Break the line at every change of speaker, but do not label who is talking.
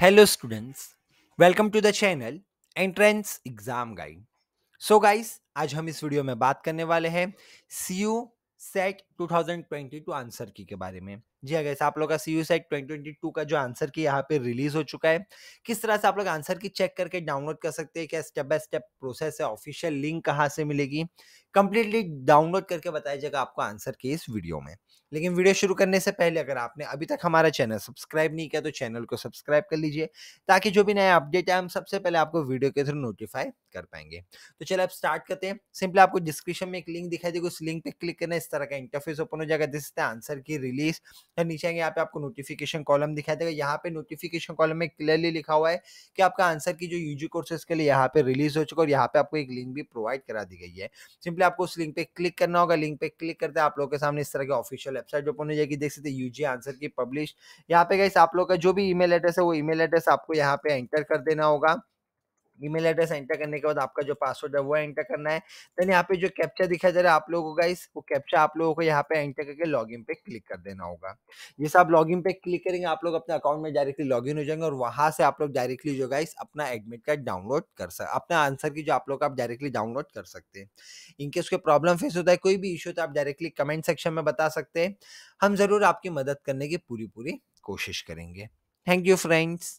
hello students welcome to the channel entrance exam guide so guys आज हम इस video में बात करने वाले हैं C U set 2022 to answer key के बारे में जी अगर हाँ आप लोग का सी यू सेट ट्वेंटी का जो आंसर की यहाँ पे रिलीज हो चुका है किस तरह से आप लोग आंसर की चेक करके डाउनलोड कर सकते हैं क्या स्टेप बाय स्टेप प्रोसेस है ऑफिशियल लिंक कहाँ से मिलेगी कंप्लीटली डाउनलोड करके बताया जाएगा आपको आंसर की इस वीडियो में लेकिन वीडियो शुरू करने से पहले अगर आपने अभी तक हमारा चैनल सब्सक्राइब नहीं किया तो चैनल को सब्सक्राइब कर लीजिए ताकि जो भी नया अपडेट है हम सबसे पहले आपको वीडियो के थ्रू नोटिफाई कर पाएंगे तो चलिए आप स्टार्ट करते हैं सिंपली आपको डिस्क्रिप्शन में एक लिंक दिखाई देगा उस लिंक पे क्लिक करना है तरह का इंटरफेस ओपन हो जाएगा दिस आंसर की रिलीज और नीचे यहाँ पे आपको नोटिफिकेशन कॉलम दिखाई देगा यहाँ पे नोटिफिकेशन कॉलम में क्लियरली लिखा हुआ है कि आपका आंसर की जो यूजी कोर्सेस के लिए यहाँ पे रिलीज हो चुका है और यहाँ पे आपको एक लिंक भी प्रोवाइड करा दी गई है सिंपली आपको उस लिंक पे क्लिक करना होगा लिंक पे क्लिक करते हैं आप लोगों के सामने इस तरह की ऑफिशियल वेबसाइट ओपन हो जाएगी देख सकते यूजी आंसर की पब्लिश यहाँ पे गई आप लोग का जो भी ईमेल एड्रेस है वो ईमेल एड्रेस आपको यहाँ पे एंटर कर देना होगा ईमेल एड्रेस एंटर करने के बाद आपका जो पासवर्ड है वो एंटर करना है देन यहाँ पे जो कैप्चा दिखा जा रहा है आप लोगों का इस वो कैप्चा आप लोगों को यहाँ पे एंटर करके लॉगिन पे क्लिक कर देना होगा जैसे आप लॉगिन पे क्लिक करेंगे आप लोग अपने अकाउंट में डायरेक्टली लॉगिन हो जाएंगे और वहां से आप लोग डायरेक्टली जो गाइस अपना एडमिट कार्ड डाउनलोड कर सकते अपना आंसर की जो आप लोग आप डायरेक्टली डाउनलोड कर सकते हैं इनकेस कोई प्रॉब्लम फेस होता है कोई भी इशू तो आप डायरेक्टली कमेंट सेक्शन में बता सकते हैं हम जरूर आपकी मदद करने की पूरी पूरी कोशिश करेंगे थैंक यू फ्रेंड्स